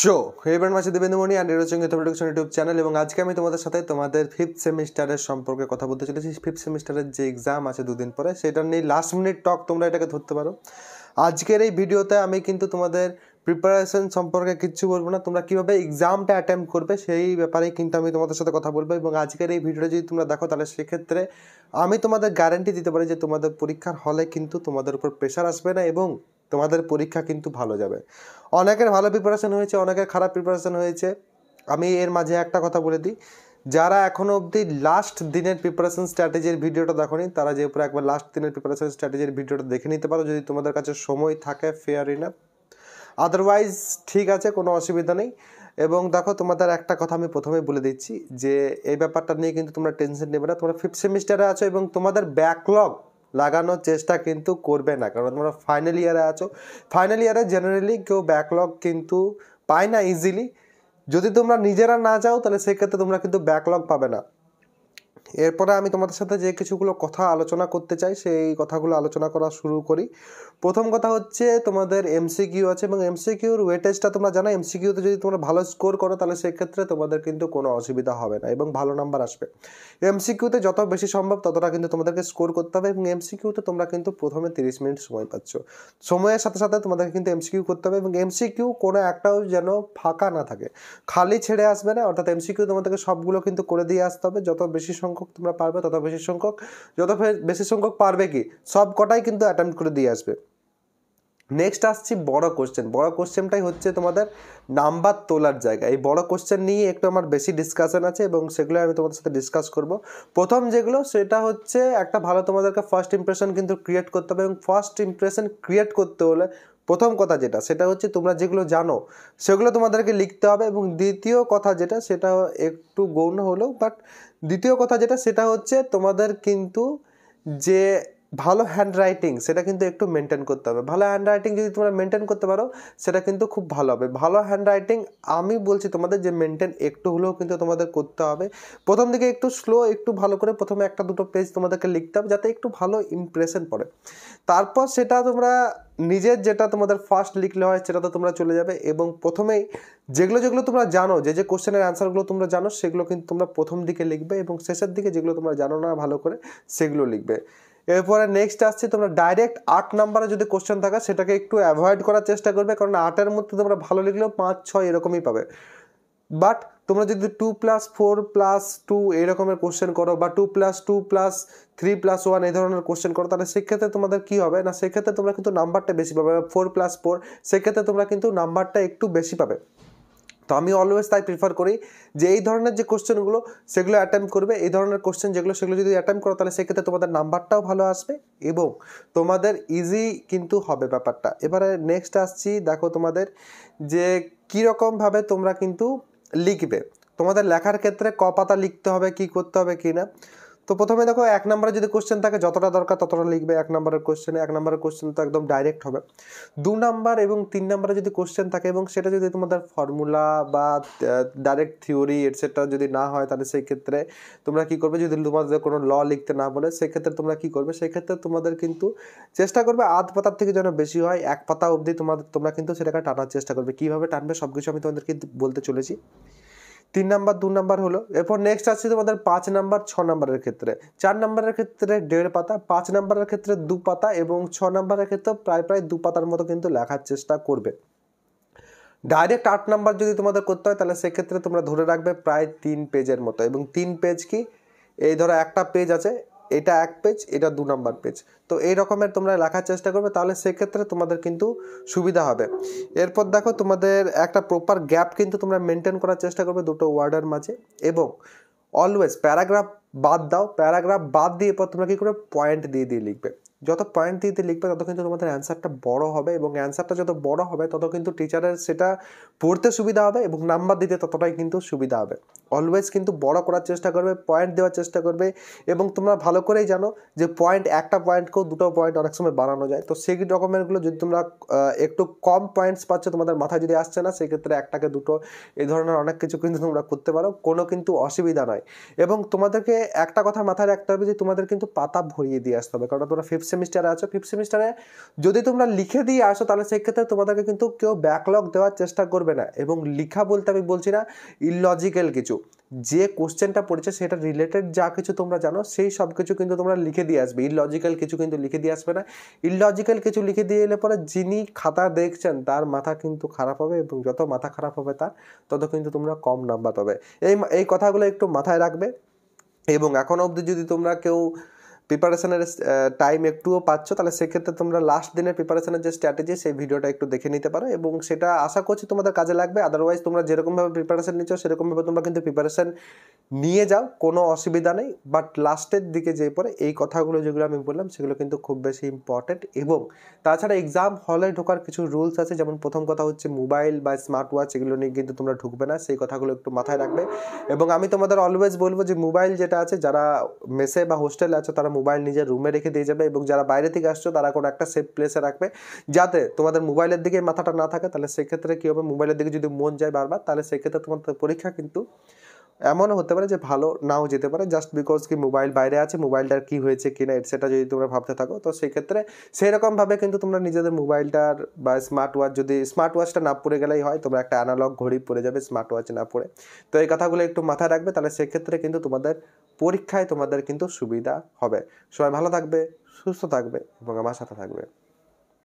show হেবেন মাসে দেবেন্দ্রমণি আর নিরচঙ্গিত প্রোডাকশন ইউটিউব চ্যানেল এবং আজকে আমি তোমাদের সাথে তোমাদের ফিফথ সেমিস্টারের সম্পর্কে কথা বলতে চলেছি ফিফথ সেমিস্টারের যে এক্সাম আছে দুদিন পরে সেটা নিয়ে লাস্ট মিনিট টক তোমরা এটাকে ধরতে পারো আজকের এই ভিডিওতে আমি কিন্তু তোমাদের প্রিপারেশন সম্পর্কে কিচ্ছু বলবো না তোমরা কীভাবে এক্সামটা অ্যাটেম্প করবে সেই ব্যাপারে কিন্তু আমি তোমাদের সাথে কথা বলবো এবং আজকের এই ভিডিওটা যদি তোমরা দেখো তাহলে সেক্ষেত্রে আমি তোমাদের গ্যারান্টি দিতে পারি যে তোমাদের পরীক্ষার হলে কিন্তু তোমাদের উপর প্রেশার আসবে না এবং তোমাদের পরীক্ষা কিন্তু ভালো যাবে অনেকের ভালো প্রিপারেশান হয়েছে অনেকের খারাপ প্রিপারেশান হয়েছে আমি এর মাঝে একটা কথা বলে দিই যারা এখনও অবধি লাস্ট দিনের প্রিপারেশন স্ট্র্যাটেজির ভিডিওটা দেখোনি তারা যে উপরে একবার লাস্ট দিনের প্রিপারেশন স্ট্র্যাটেজির ভিডিওটা দেখে নিতে পারো যদি তোমাদের কাছে সময় থাকে ফেয়ার ইনাফ আদারওয়াইজ ঠিক আছে কোনো অসুবিধা নেই এবং দেখো তোমাদের একটা কথা আমি প্রথমে বলে দিচ্ছি যে এই ব্যাপারটা নিয়ে কিন্তু তোমরা টেনশন নেবে না তোমরা ফিফথ সেমিস্টারে আছো এবং তোমাদের ব্যাকলগ লাগানোর চেষ্টা কিন্তু করবে না কারণ তোমরা ফাইনাল ইয়ারে আছো ফাইনাল ইয়ারে জেনারেলি কেউ ব্যাকলগ কিন্তু পায় না ইজিলি যদি তোমরা নিজেরা না যাও তাহলে সেক্ষেত্রে তোমরা কিন্তু ব্যাকলগ পাবে না এরপরে আমি তোমাদের সাথে যে কিছুগুলো কথা আলোচনা করতে চাই সেই কথাগুলো আলোচনা করা শুরু করি প্রথম কথা হচ্ছে তোমাদের এমসিকিউ আছে এবং এমসিকিউর ওয়েটেজটা তোমরা জানো এমসিকিউতে যদি তোমরা ভালো স্কোর করো তাহলে সেক্ষেত্রে তোমাদের কিন্তু কোনো অসুবিধা হবে না এবং ভালো নাম্বার আসবে এমসিকিউতে যত বেশি সম্ভব ততটা কিন্তু তোমাদেরকে স্কোর করতে হবে এবং এমসিকিউতে তোমরা কিন্তু প্রথমে তিরিশ মিনিট সময় পাচ্ছ সময়ের সাথে সাথে তোমাদেরকে কিন্তু এমসিকিউ করতে হবে এবং এমসিকিউ কোনো একটাও যেন ফাঁকা না থাকে খালি ছেড়ে আসবে না অর্থাৎ এমসিকিউ তোমাদেরকে সবগুলো কিন্তু করে দিয়ে আসতে হবে যত বেশি সংখ্যক তোমরা পারবে তত বেশি সংখ্যক যত বেশি সংখ্যক পারবে কি সব কটাই কিন্তু অ্যাটেম্প করে দিয়ে আসবে নেক্সট আসছি বড় কোশ্চেন বড় কোশ্চেনটাই হচ্ছে তোমাদের নাম্বার তোলার জায়গা এই বড় কোশ্চেন নিয়ে একটু আমার বেশি ডিসকাশন আছে এবং সেগুলো আমি তোমাদের সাথে ডিসকাস করব প্রথম যেগুলো সেটা হচ্ছে একটা ভালো তোমাদেরকে ফার্স্ট ইমপ্রেশন কিন্তু ক্রিয়েট করতে হবে এবং ফার্স্ট ইমপ্রেশন ক্রিয়েট করতে হলে প্রথম কথা যেটা সেটা হচ্ছে তোমরা যেগুলো জানো সেগুলো তোমাদেরকে লিখতে হবে এবং দ্বিতীয় কথা যেটা সেটা একটু গৌণ হলেও বাট দ্বিতীয় কথা যেটা সেটা হচ্ছে তোমাদের কিন্তু যে ভালো হ্যান্ড রাইটিং সেটা কিন্তু একটু মেনটেন করতে হবে ভালো হ্যান্ড রাইটিং যদি তোমরা মেনটেন করতে পারো সেটা কিন্তু খুব ভালো হবে ভালো হ্যান্ড রাইটিং আমি বলছি তোমাদের যে মেনটেন একটু হলেও কিন্তু তোমাদের করতে হবে প্রথম দিকে একটু স্লো একটু ভালো করে প্রথমে একটা দুটো পেজ তোমাদেরকে লিখতে হবে যাতে একটু ভালো ইমপ্রেশন পড়ে তারপর সেটা তোমরা নিজের যেটা তোমাদের ফার্স্ট লিখলে হয় সেটাতে তোমরা চলে যাবে এবং প্রথমেই যেগুলো যেগুলো তোমরা জানো যে যে কোশ্চেনের অ্যান্সারগুলো তোমরা জানো সেগুলো কিন্তু তোমরা প্রথম দিকে লিখবে এবং শেষের দিকে যেগুলো তোমরা জানো না ভালো করে সেগুলো লিখবে এরপরে নেক্সট আসছে তোমরা ডাইরেক্ট আট নাম্বারে যদি কোশ্চেন থাকে সেটাকে একটু অ্যাভয়েড করার চেষ্টা করবে কারণ আটের মধ্যে তোমরা ভালো লিখলেও পাঁচ ছয় এরকমই পাবে বাট তোমরা যদি two plus four plus two এরকমের কোশ্চেন করো বা two plus two plus three plus one এই ধরনের কোশ্চেন করো তাহলে সেক্ষেত্রে তোমাদের কী হবে না সেক্ষেত্রে তোমরা কিন্তু নাম্বারটা বেশি পাবে ফোর প্লাস ফোর সেক্ষেত্রে তোমরা কিন্তু নাম্বারটা একটু বেশি পাবে তো আমি অলওয়েজ তাই প্রিফার করি যে এই ধরনের যে কোশ্চেনগুলো সেগুলো অ্যাটেম্প করবে এই ধরনের কোশ্চেন যেগুলো সেগুলো যদি অ্যাটেম্প করো তাহলে সেক্ষেত্রে তোমাদের নাম্বারটাও ভালো আসবে এবং তোমাদের ইজি কিন্তু হবে ব্যাপারটা এবারে নেক্সট আসছি দেখো তোমাদের যে কীরকমভাবে তোমরা কিন্তু লিখবে তোমাদের লেখার ক্ষেত্রে ক পাতা লিখতে হবে কি করতে হবে কি না তো প্রথমে দেখো এক নম্বরে যদি কোশ্চেন থাকে যতটা দরকার ততটা লিখবে এক নম্বরের কোশ্চেনে এক নম্বরের কোশ্চেন তো একদম ডাইরেক্ট হবে দু নাম্বার এবং তিন নম্বরে যদি কোশ্চেন থাকে এবং সেটা যদি তোমাদের ফর্মুলা বা ডাইরেক্ট থিওরি এটসেট্রা যদি না হয় তাহলে সেই ক্ষেত্রে তোমরা কি করবে যদি তোমাদের কোনো ল লিখতে না বলে সেক্ষেত্রে তোমরা কি করবে সেক্ষেত্রে তোমাদের কিন্তু চেষ্টা করবে আধ পাতার থেকে যেন বেশি হয় এক পাতা অবধি তোমাদের তোমরা কিন্তু সেটাকে টানার চেষ্টা করবে কীভাবে টানবে সব কিছু আমি তোমাদেরকে বলতে চলেছি তিন নাম্বার দু নাম্বার হলো এরপর নেক্সট আসছে তোমাদের পাঁচ নাম্বার ছ নাম্বারের ক্ষেত্রে চার নাম্বারের ক্ষেত্রে দেড় পাতা পাঁচ নাম্বারের ক্ষেত্রে দু পাতা এবং ছ নাম্বারের ক্ষেত্রে প্রায় প্রায় দু পাতার মতো কিন্তু লেখার চেষ্টা করবে ডাইরেক্ট আট নাম্বার যদি তোমাদের করতে হয় তাহলে সেক্ষেত্রে তোমরা ধরে রাখবে প্রায় তিন পেজের মতো এবং তিন পেজ কি এই ধরো একটা পেজ আছে এটা এক পেজ এটা দু নাম্বার পেজ তো এই রকমের তোমরা লেখার চেষ্টা করবে তাহলে সেক্ষেত্রে তোমাদের কিন্তু সুবিধা হবে এরপর দেখো তোমাদের একটা প্রপার গ্যাপ কিন্তু তোমরা মেনটেন করার চেষ্টা করবে দুটো ওয়ার্ডের মাঝে এবং অলওয়েজ প্যারাগ্রাফ বাদ দাও প্যারাগ্রাফ বাদ দিয়ে পর তোমরা কী করে পয়েন্ট দিয়ে দিয়ে লিখবে যত পয়েন্ট দিতে লিখবে তত কিন্তু তোমাদের অ্যান্সারটা বড় হবে এবং অ্যান্সারটা যত বড় হবে তত কিন্তু টিচারের সেটা পড়তে সুবিধা হবে এবং নাম্বার দিতে ততটাই কিন্তু সুবিধা হবে অলওয়েজ কিন্তু বড় করার চেষ্টা করবে পয়েন্ট দেওয়ার চেষ্টা করবে এবং তোমরা ভালো করেই জানো যে পয়েন্ট একটা পয়েন্টকেও দুটো পয়েন্ট অনেক সময় বানানো যায় তো সেই ডকুমেন্টগুলো যদি তোমরা একটু কম পয়েন্টস পাচ্ছ তোমাদের মাথায় যদি আসছে না সেক্ষেত্রে একটাকে দুটো এই ধরনের অনেক কিছু কিন্তু তোমরা করতে পারো কোনো কিন্তু অসুবিধা নয় এবং তোমাদেরকে একটা কথা মাথায় রাখতে হবে যে তোমাদের কিন্তু পাতা ভরিয়ে দিয়ে আসতে হবে কারণ তোমরা ফিফথ সেমিস্টারে আছো ফিফথ সেমিস্টারে যদি তোমরা লিখে দিয়ে আসো তাহলে সেক্ষেত্রে তোমাদেরকে কিন্তু কেউ ব্যাকলগ দেওয়ার চেষ্টা করবে না এবং লিখা বলতে আমি বলছি না ইললজিক্যাল কিছু যে কোশ্চেনটা পড়েছে সেটা রিলেটেড যা কিছু তোমরা জানো সেই সব কিছু কিন্তু তোমরা লিখে দিয়ে আসবে ইললজিক্যাল কিছু কিন্তু লিখে দিয়ে আসবে না ইললজিক্যাল কিছু লিখে দিয়ে এলে পরে যিনি খাতা দেখছেন তার মাথা কিন্তু খারাপ হবে এবং যত মাথা খারাপ হবে তার তত কিন্তু তোমরা কম নাম্বার পাবে এই এই কথাগুলো একটু মাথায় রাখবে এবং এখন অবধি যদি তোমরা কেউ প্রিপারেশানের টাইম একটুও পাচ্ছ তাহলে সেক্ষেত্রে তোমরা লাস্ট দিনের প্রিপারেশানের যে স্ট্র্যাটেজি সেই ভিডিওটা একটু দেখে নিতে পারো এবং সেটা আশা করছি তোমাদের কাজে লাগবে আদারওয়াইজ তোমরা যেরকমভাবে প্রিপারেশান নিচ্ছ সেরকমভাবে তোমরা কিন্তু প্রিপারেশান নিয়ে যাও কোনো অসুবিধা নেই বাট লাস্টের দিকে যে পরে এই কথাগুলো যেগুলো আমি বললাম সেগুলো কিন্তু খুব বেশি ইম্পর্টেন্ট এবং তাছাড়া এক্সাম হলে ঢোকার কিছু রুলস আছে যেমন প্রথম কথা হচ্ছে মোবাইল বা স্মার্ট ওয়াচ এগুলো নিয়ে কিন্তু তোমরা ঢুকবে না সেই কথাগুলো একটু মাথায় রাখবে এবং আমি তোমাদের অলওয়েজ বলবো যে মোবাইল যেটা আছে যারা মেসে বা হোস্টেলে আছো তারা মোবাইল নিজের রুমে রেখে দিয়ে যাবে এবং যারা বাইরে থেকে আসছো তারা কোনো একটা সেফ প্লেসে রাখবে যাতে তোমাদের মোবাইলের দিকে মাথাটা না থাকে তাহলে সেক্ষেত্রে কী হবে মোবাইলের দিকে যদি মন যায় বারবার তাহলে সেক্ষেত্রে তোমাদের পরীক্ষা কিন্তু এমনও হতে পারে যে ভালো নাও যেতে পারে জাস্ট বিকজ কি মোবাইল বাইরে আছে মোবাইলটার কি হয়েছে কি না সেটা যদি তোমরা ভাবতে থাকো তো সেক্ষেত্রে সেরকমভাবে কিন্তু তোমরা নিজেদের মোবাইলটার বা স্মার্ট ওয়াচ যদি স্মার্ট ওয়াচটা না পড়ে গেলেই হয় তোমরা একটা অ্যানালগ ঘড়ি পরে যাবে স্মার্ট ওয়াচ না পড়ে তো এই কথাগুলো একটু মাথায় রাখবে তাহলে সেক্ষেত্রে কিন্তু তোমাদের পরীক্ষায় তোমাদের কিন্তু সুবিধা হবে সবাই ভালো থাকবে সুস্থ থাকবে এবং আমার সাথে থাকবে